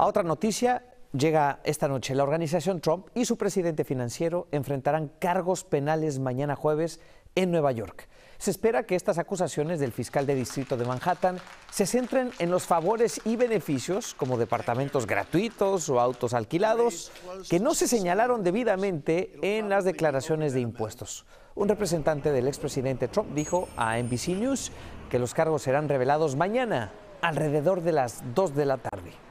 A otra noticia, llega esta noche. La organización Trump y su presidente financiero enfrentarán cargos penales mañana jueves en Nueva York. Se espera que estas acusaciones del fiscal de distrito de Manhattan se centren en los favores y beneficios, como departamentos gratuitos o autos alquilados, que no se señalaron debidamente en las declaraciones de impuestos. Un representante del expresidente Trump dijo a NBC News que los cargos serán revelados mañana, alrededor de las 2 de la tarde.